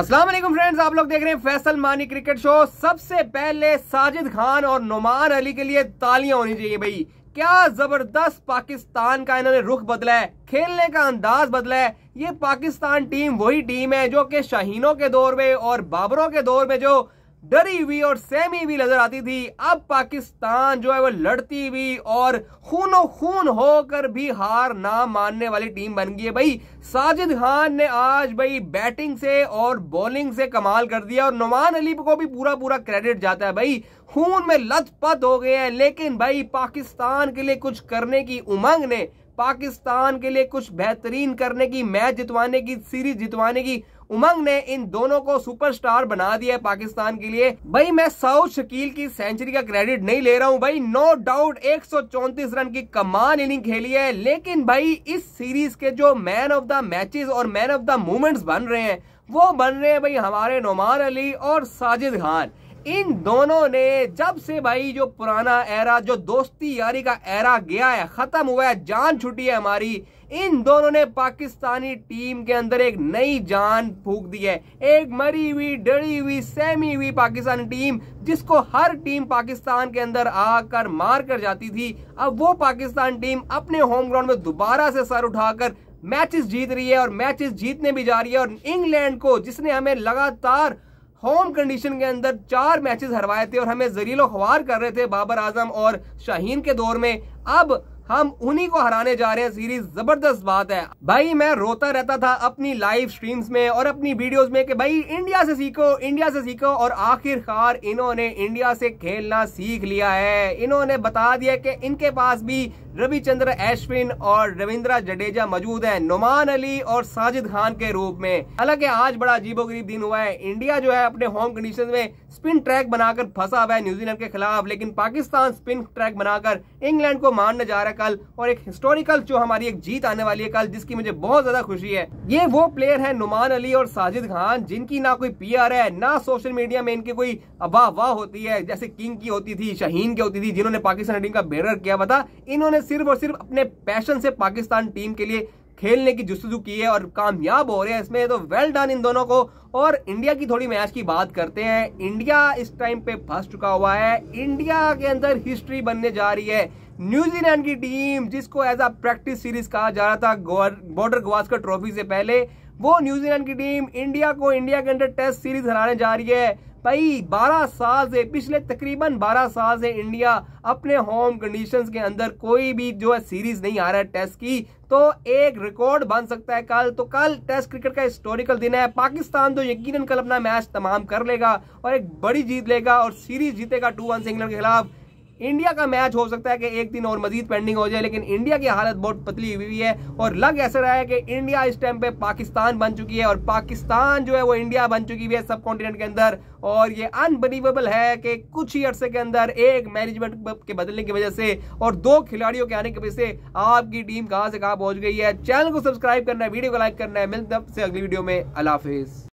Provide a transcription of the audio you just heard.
अस्सलाम वालेकुम फ्रेंड्स आप लोग देख रहे हैं फैसल मानी क्रिकेट शो सबसे पहले साजिद खान और नुमान अली के लिए तालियां होनी चाहिए भाई क्या जबरदस्त पाकिस्तान का इन्होंने रुख बदला है खेलने का अंदाज बदला है ये पाकिस्तान टीम वही टीम है जो कि शाहीनों के दौर में और बाबरों के दौर में जो डरी हुई और सहमी हुई नजर आती थी अब पाकिस्तान जो है वो लड़ती हुई और खूनो खून होकर भी हार ना मानने वाली टीम बन गई है भाई साजिद खान ने आज भाई बैटिंग से और बॉलिंग से कमाल कर दिया और नुमान अली को भी पूरा पूरा क्रेडिट जाता है भाई खून में लथपथ हो गए हैं लेकिन भाई पाकिस्तान के लिए कुछ करने की उमंग ने पाकिस्तान के लिए कुछ बेहतरीन करने की मैच जितवाने की सीरीज जितवाने की उमंग ने इन दोनों को सुपरस्टार बना दिया है पाकिस्तान के लिए भाई मैं साउथ शकील की सेंचुरी का क्रेडिट नहीं ले रहा हूँ भाई नो डाउट एक रन की कमान इनिंग खेली है लेकिन भाई इस सीरीज के जो मैन ऑफ द मैचेस और मैन ऑफ द मूवमेंट्स बन रहे हैं वो बन रहे हैं भाई हमारे नुमान अली और साजिद खान इन दोनों ने जब से भाई जो पुराना एरा जो दोस्ती यारी का एरा गया है खत्म हुआ है जान छुटी है हमारी इन दोनों ने पाकिस्तानी टीम के अंदर एक नई जान फूक दी है एक मरी हुई डरी हुई सहमी हुई पाकिस्तानी टीम जिसको हर टीम पाकिस्तान के अंदर आकर मार कर जाती थी अब वो पाकिस्तान टीम अपने होम ग्राउंड में दोबारा से सर उठाकर मैचेस जीत रही है और मैचेस जीतने भी जा रही है और इंग्लैंड को जिसने हमें लगातार होम कंडीशन के अंदर चार मैचेस हरवाए थे और हमें जरीलो ख्वार कर रहे थे बाबर आजम और शाहीन के दौर में अब हम उन्हीं को हराने जा रहे हैं सीरीज जबरदस्त बात है भाई मैं रोता रहता था अपनी लाइव स्ट्रीम्स में और अपनी वीडियोस में कि भाई इंडिया से सीखो इंडिया से सीखो और आखिरकार इन्होंने इंडिया से खेलना सीख लिया है इन्होंने बता दिया कि इनके पास भी रविचंद्र एश्विन और रविंद्र जडेजा मौजूद है नुमान अली और साजिद खान के रूप में हालांकि आज बड़ा अजीबोगरीब दिन हुआ है इंडिया जो है अपने होम कंडीशन में स्पिन ट्रैक बनाकर फंसा हुआ है न्यूजीलैंड के खिलाफ लेकिन पाकिस्तान स्पिन ट्रैक बनाकर इंग्लैंड को मारने जा रहा है कल और एक हिस्टोरिकल जो हमारी एक जीत आने वाली है कल जिसकी मुझे बहुत ज्यादा खुशी है ये वो प्लेयर है नुमान अली और साजिद खान जिनकी ना कोई पी है ना सोशल मीडिया में इनकी कोई अबा वाह होती है जैसे किंग की होती थी शहीन की होती थी जिन्होंने पाकिस्तान टीम का बेरर किया बता इन्होंने सिर्फ और सिर्फ अपने पैशन से पाकिस्तान टीम के लिए खेलने की जस्तजू की है और कामयाब हो रहे हैं इसमें तो वेल डन इन दोनों को और इंडिया की थोड़ी मैच की बात करते हैं इंडिया इस टाइम पे फंस चुका हुआ है इंडिया के अंदर हिस्ट्री बनने जा रही है न्यूजीलैंड की टीम जिसको एज अ प्रैक्टिस सीरीज कहा जा रहा था बॉर्डर गवास्कर ट्रॉफी से पहले वो न्यूजीलैंड की टीम इंडिया को इंडिया के अंदर टेस्ट सीरीज हराने जा रही है भाई 12 साल से पिछले तकरीबन 12 साल से इंडिया अपने होम कंडीशंस के अंदर कोई भी जो है सीरीज नहीं आ रहा है टेस्ट की तो एक रिकॉर्ड बन सकता है कल तो कल टेस्ट क्रिकेट का हिस्टोरिकल दिन है पाकिस्तान तो यकीनन कल अपना मैच तमाम कर लेगा और एक बड़ी जीत लेगा और सीरीज जीतेगा टू वन से इंग्लैंड के खिलाफ इंडिया का मैच हो सकता है कि एक दिन और मजीद पेंडिंग हो जाए लेकिन इंडिया की हालत बहुत पतली हुई है और लग ऐसा रहा है कि इंडिया इस टाइम पे पाकिस्तान बन चुकी है और पाकिस्तान जो है वो इंडिया बन चुकी हुई है सब कॉन्टिनेंट के अंदर और ये अनबिलीवेबल है कि कुछ ही अरसे के अंदर एक मैनेजमेंट के बदलने की वजह से और दो खिलाड़ियों के आने की वजह से आपकी टीम कहाँ से कहाँ पहुंच गई है चैनल को सब्सक्राइब करना है वीडियो को लाइक करना है मिलते अगली वीडियो में अलाफिज